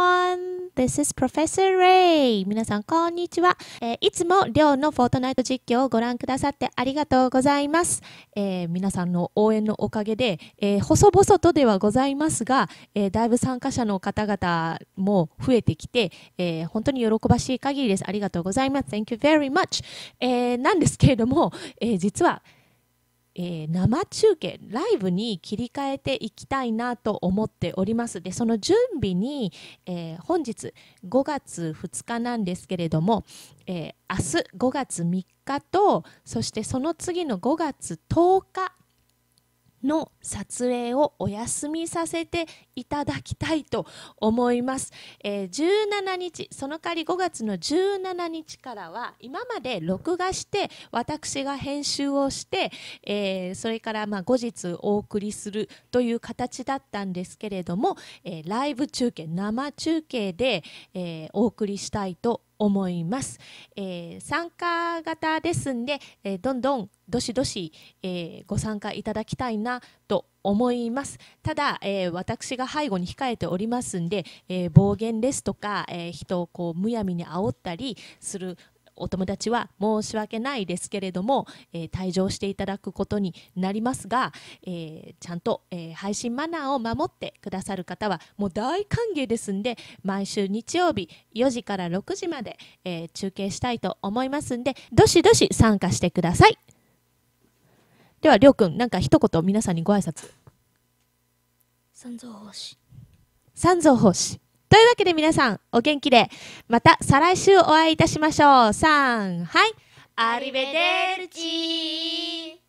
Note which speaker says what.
Speaker 1: everyone! This is Professor Ray! 皆さん、こんにちは。えー、いつも寮のフォートナイト実況をご覧くださってありがとうございます。えー、皆さんの応援のおかげで、えー、細々とではございますが、えー、だいぶ参加者の方々も増えてきて、えー、本当に喜ばしい限りです。ありがとうございます。Thank you very much!、えー、なんですけれども、えー、実は、えー、生中継ライブに切り替えていきたいなと思っておりますでその準備に、えー、本日5月2日なんですけれども、えー、明日5月3日とそしてその次の5月10日の撮影をお休みさせていただきたいと思います、えー、17日その代わり5月の17日からは今まで録画して私が編集をして、えー、それからま後日お送りするという形だったんですけれども、えー、ライブ中継生中継で、えお送りしたいと思います思います、えー、参加型ですんで、えー、どんどんどしどし、えー、ご参加いただきたいなと思いますただ、え私が背後に控えておりますんで、え暴言ですとか、え人をこうむやみに煽ったりするお友達は申し訳ないですけれども、えー、退場していただくことになりますが、えー、ちゃんと、えー、配信マナーを守ってくださる方はもう大歓迎ですんで毎週日曜日4時から6時まで、え中継したいと思いますんでどしどし参加してくださいではりょうくんなんか一言皆さんにご挨拶三蔵法師三蔵法師というわけで皆さん、お元気で、また再来週お会いいたしましょう。さん、はい。アリベデルチ